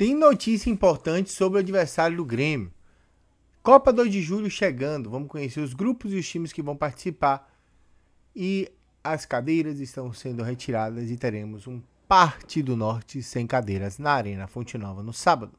Tem notícia importante sobre o adversário do Grêmio. Copa 2 de julho chegando, vamos conhecer os grupos e os times que vão participar. E as cadeiras estão sendo retiradas e teremos um parte do norte sem cadeiras na Arena Fonte Nova no sábado.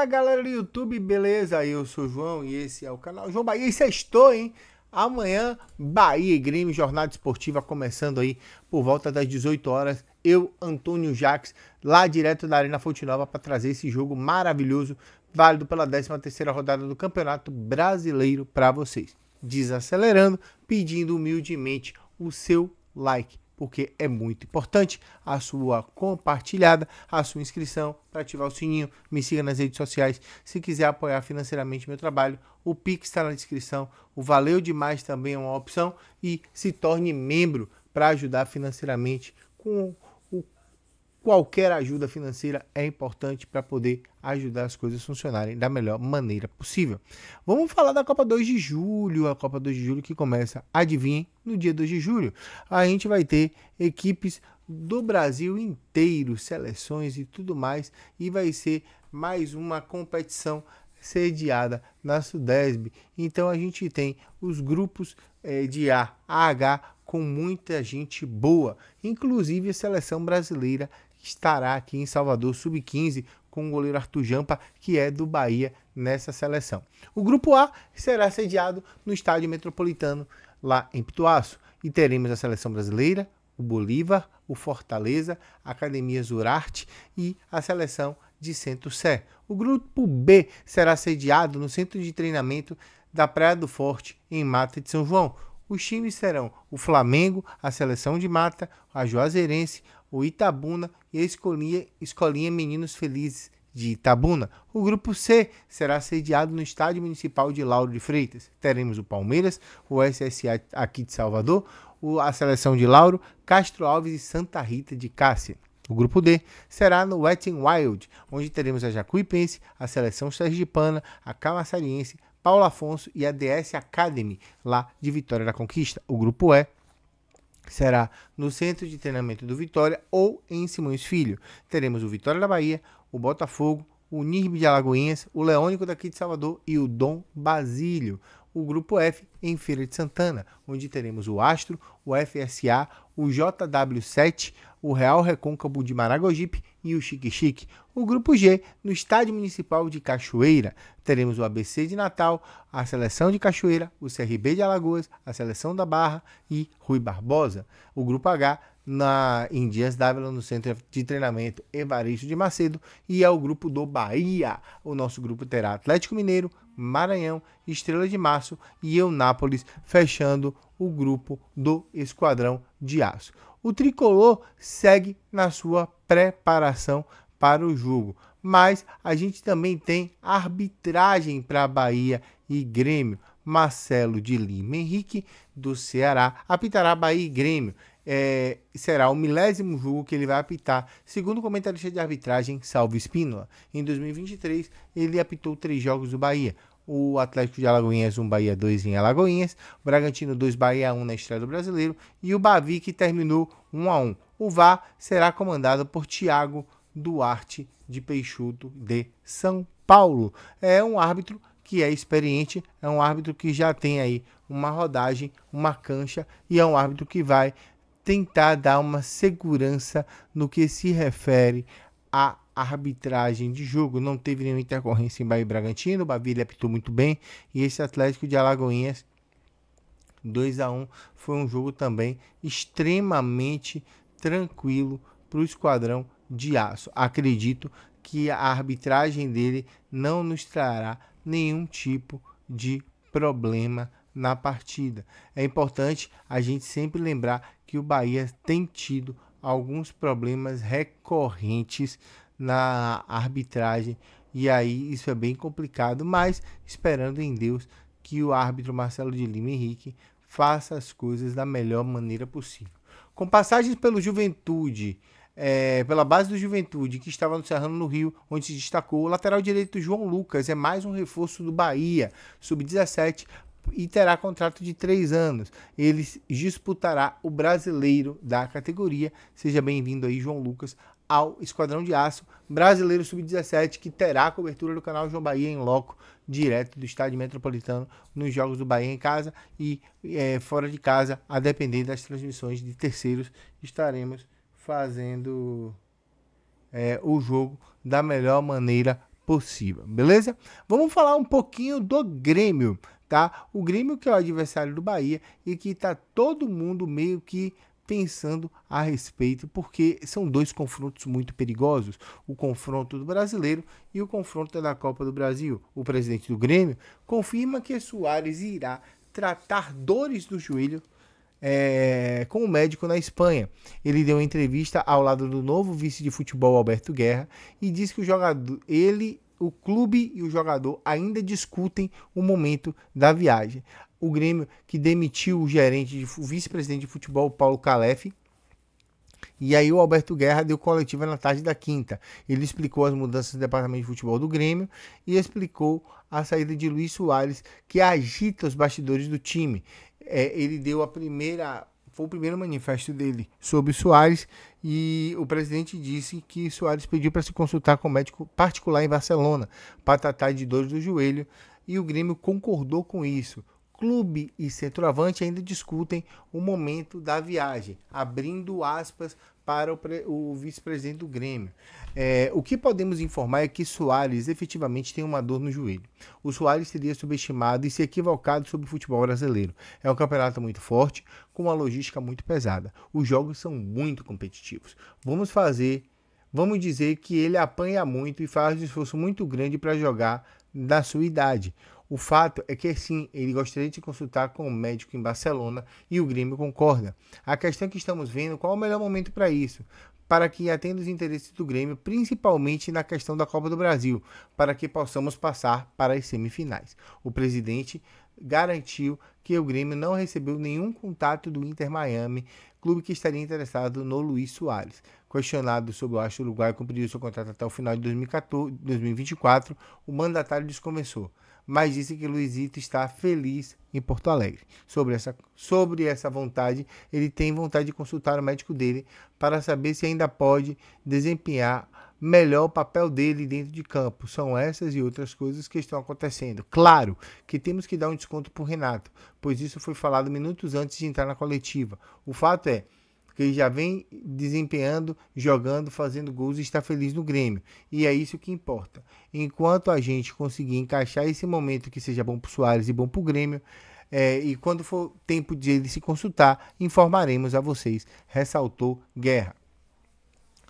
Fala galera do YouTube, beleza? Eu sou o João e esse é o canal João Bahia e estou, hein? Amanhã, Bahia e Grêmio, jornada esportiva começando aí por volta das 18 horas. Eu, Antônio Jaques, lá direto da Arena Fonte Nova para trazer esse jogo maravilhoso, válido pela 13 rodada do Campeonato Brasileiro para vocês. Desacelerando, pedindo humildemente o seu like porque é muito importante a sua compartilhada, a sua inscrição para ativar o sininho. Me siga nas redes sociais. Se quiser apoiar financeiramente meu trabalho, o Pix está na descrição. O Valeu Demais também é uma opção. E se torne membro para ajudar financeiramente com Qualquer ajuda financeira é importante para poder ajudar as coisas a funcionarem da melhor maneira possível. Vamos falar da Copa 2 de julho, a Copa 2 de julho que começa, adivinhem, no dia 2 de julho. A gente vai ter equipes do Brasil inteiro, seleções e tudo mais, e vai ser mais uma competição sediada na Sudesb. Então a gente tem os grupos é, de A a H com muita gente boa, inclusive a seleção brasileira estará aqui em Salvador, sub-15, com o goleiro Arthur Jampa, que é do Bahia nessa seleção. O grupo A será sediado no estádio metropolitano, lá em Pituaço, e teremos a seleção brasileira, o Bolívar, o Fortaleza, a Academia Zurarte e a seleção de Centro Sé. O grupo B será sediado no centro de treinamento da Praia do Forte, em Mata de São João. Os times serão o Flamengo, a Seleção de Mata, a Juazeirense, o Itabuna e a Escolinha, Escolinha Meninos Felizes de Itabuna. O grupo C será sediado no Estádio Municipal de Lauro de Freitas. Teremos o Palmeiras, o SSA aqui de Salvador, a seleção de Lauro, Castro Alves e Santa Rita de Cássia. O grupo D será no Wet n Wild, onde teremos a Jacuipense, a seleção sergipana, a Camassariense, Paulo Afonso e a DS Academy, lá de Vitória da Conquista. O grupo E será no Centro de Treinamento do Vitória ou em Simões Filho. Teremos o Vitória da Bahia, o Botafogo, o Nirbe de Alagoinhas, o Leônico daqui de Salvador e o Dom Basílio. O grupo F em Feira de Santana, onde teremos o Astro, o FSA, o JW7, o Real Recôncavo de Maragogipe e o Chique Chique. O grupo G, no Estádio Municipal de Cachoeira, teremos o ABC de Natal, a Seleção de Cachoeira, o CRB de Alagoas, a Seleção da Barra e Rui Barbosa. O grupo H, na, em Dias Dávila, no Centro de Treinamento Evaristo de Macedo, e é o grupo do Bahia. O nosso grupo terá Atlético Mineiro, Maranhão, Estrela de Março e Eunápolis, fechando o grupo do Esquadrão de Aço o tricolor segue na sua preparação para o jogo. Mas a gente também tem arbitragem para Bahia e Grêmio. Marcelo de Lima Henrique do Ceará apitará Bahia e Grêmio. É, será o milésimo jogo que ele vai apitar, segundo o comentarista de arbitragem Salvo Espínola. Em 2023, ele apitou três jogos do Bahia o Atlético de Alagoinhas 1, Bahia 2 em Alagoinhas, o Bragantino 2, Bahia 1 na estreia do Brasileiro e o Bavi que terminou 1 a 1. O VAR será comandado por Thiago Duarte de Peixoto de São Paulo. É um árbitro que é experiente, é um árbitro que já tem aí uma rodagem, uma cancha e é um árbitro que vai tentar dar uma segurança no que se refere a arbitragem de jogo, não teve nenhuma intercorrência em Bahia e Bragantino, o Bavilha apitou muito bem, e esse Atlético de Alagoinhas 2 a 1 foi um jogo também extremamente tranquilo para o esquadrão de aço. Acredito que a arbitragem dele não nos trará nenhum tipo de problema na partida. É importante a gente sempre lembrar que o Bahia tem tido alguns problemas recorrentes na arbitragem. E aí isso é bem complicado, mas esperando em Deus que o árbitro Marcelo de Lima Henrique faça as coisas da melhor maneira possível. Com passagens pelo Juventude, é, pela base do Juventude, que estava no Serrano no Rio, onde se destacou, o lateral direito João Lucas é mais um reforço do Bahia, sub-17, e terá contrato de três anos. Ele disputará o brasileiro da categoria. Seja bem-vindo aí, João Lucas, ao Esquadrão de Aço Brasileiro Sub-17, que terá cobertura do canal João Bahia em loco, direto do estádio metropolitano, nos jogos do Bahia em casa e é, fora de casa, a depender das transmissões de terceiros, estaremos fazendo é, o jogo da melhor maneira possível, beleza? Vamos falar um pouquinho do Grêmio, tá? O Grêmio que é o adversário do Bahia e que tá todo mundo meio que pensando a respeito, porque são dois confrontos muito perigosos: o confronto do brasileiro e o confronto da Copa do Brasil. O presidente do Grêmio confirma que Soares irá tratar dores do joelho é, com um médico na Espanha. Ele deu entrevista ao lado do novo vice de futebol Alberto Guerra e disse que o jogador, ele, o clube e o jogador ainda discutem o momento da viagem o Grêmio que demitiu o gerente, de, o vice-presidente de futebol, Paulo Calef. E aí o Alberto Guerra deu coletiva na tarde da quinta. Ele explicou as mudanças no departamento de futebol do Grêmio e explicou a saída de Luiz Soares, que agita os bastidores do time. É, ele deu a primeira. Foi o primeiro manifesto dele sobre Soares e o presidente disse que Soares pediu para se consultar com um médico particular em Barcelona para tratar de dores do joelho e o Grêmio concordou com isso clube e centroavante ainda discutem o momento da viagem, abrindo aspas para o, o vice-presidente do Grêmio. É, o que podemos informar é que Soares efetivamente tem uma dor no joelho. O Soares teria subestimado e se equivocado sobre o futebol brasileiro. É um campeonato muito forte, com uma logística muito pesada. Os jogos são muito competitivos. Vamos fazer, vamos dizer que ele apanha muito e faz um esforço muito grande para jogar da sua idade. O fato é que sim, ele gostaria de consultar com um médico em Barcelona e o Grêmio concorda. A questão é que estamos vendo qual é o melhor momento para isso, para que atenda os interesses do Grêmio, principalmente na questão da Copa do Brasil, para que possamos passar para as semifinais. O presidente garantiu que o Grêmio não recebeu nenhum contato do Inter Miami, clube que estaria interessado no Luiz Soares. Questionado sobre o acho Uruguai cumprir seu contrato até o final de 2024, o mandatário desconversou mas disse que Luizito está feliz em Porto Alegre. Sobre essa, sobre essa vontade, ele tem vontade de consultar o médico dele para saber se ainda pode desempenhar melhor o papel dele dentro de campo. São essas e outras coisas que estão acontecendo. Claro que temos que dar um desconto para o Renato, pois isso foi falado minutos antes de entrar na coletiva. O fato é porque ele já vem desempenhando, jogando, fazendo gols e está feliz no Grêmio. E é isso que importa. Enquanto a gente conseguir encaixar esse momento que seja bom para o Soares e bom para o Grêmio, é, e quando for tempo de ele se consultar, informaremos a vocês, ressaltou Guerra.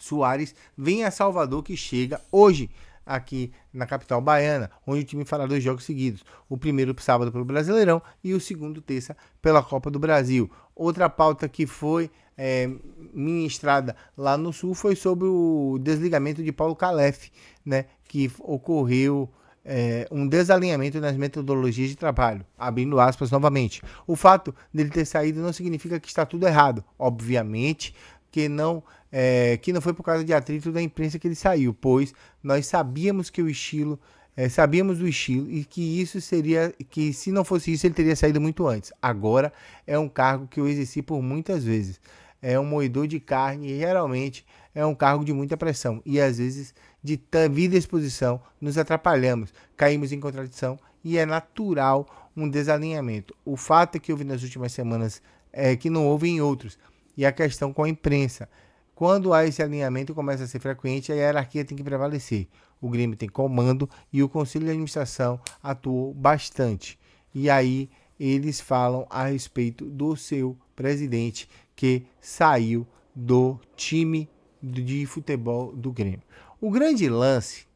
Soares vem a Salvador que chega hoje, aqui na capital baiana, onde o time fará dois jogos seguidos: o primeiro sábado pelo Brasileirão e o segundo terça pela Copa do Brasil. Outra pauta que foi é, ministrada lá no Sul foi sobre o desligamento de Paulo Calef, né, que ocorreu. É, um desalinhamento nas metodologias de trabalho. Abrindo aspas novamente. O fato dele ter saído não significa que está tudo errado. Obviamente, que não é, que não foi por causa de atrito da imprensa que ele saiu, pois nós sabíamos que o estilo é, sabíamos do estilo e que isso seria que se não fosse isso ele teria saído muito antes. Agora é um cargo que eu exerci por muitas vezes. É um moedor de carne e geralmente é um cargo de muita pressão e às vezes de vida exposição nos atrapalhamos, caímos em contradição e é natural um desalinhamento. O fato é que houve nas últimas semanas é que não houve em outros e a questão com a imprensa. Quando há esse alinhamento começa a ser frequente, a hierarquia tem que prevalecer. O Grêmio tem comando e o Conselho de Administração atuou bastante. E aí eles falam a respeito do seu presidente que saiu do time de futebol do Grêmio. O grande lance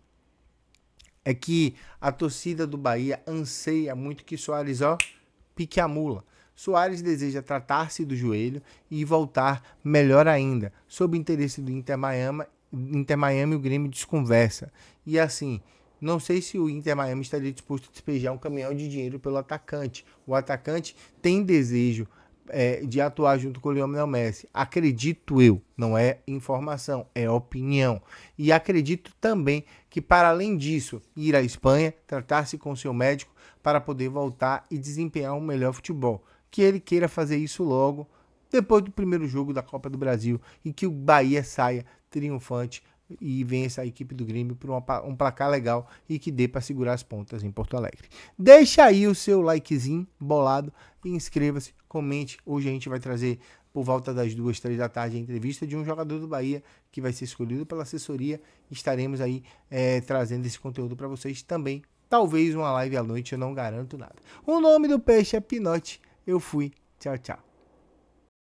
é que a torcida do Bahia anseia muito que Soares ó, pique a mula. Soares deseja tratar-se do joelho e voltar melhor ainda. Sob interesse do Inter Miami, Inter Miami o Grêmio desconversa. E assim, não sei se o Inter Miami estaria disposto a despejar um caminhão de dinheiro pelo atacante. O atacante tem desejo é, de atuar junto com o Lionel Messi. Acredito eu, não é informação, é opinião. E acredito também que, para além disso, ir à Espanha, tratar-se com seu médico para poder voltar e desempenhar um melhor futebol que ele queira fazer isso logo, depois do primeiro jogo da Copa do Brasil, e que o Bahia saia triunfante e vença a equipe do Grêmio por uma, um placar legal e que dê para segurar as pontas em Porto Alegre. Deixa aí o seu likezinho bolado e inscreva-se, comente. Hoje a gente vai trazer por volta das duas, três da tarde a entrevista de um jogador do Bahia que vai ser escolhido pela assessoria. Estaremos aí é, trazendo esse conteúdo para vocês também. Talvez uma live à noite, eu não garanto nada. O nome do peixe é Pinote eu fui. Tchau, tchau.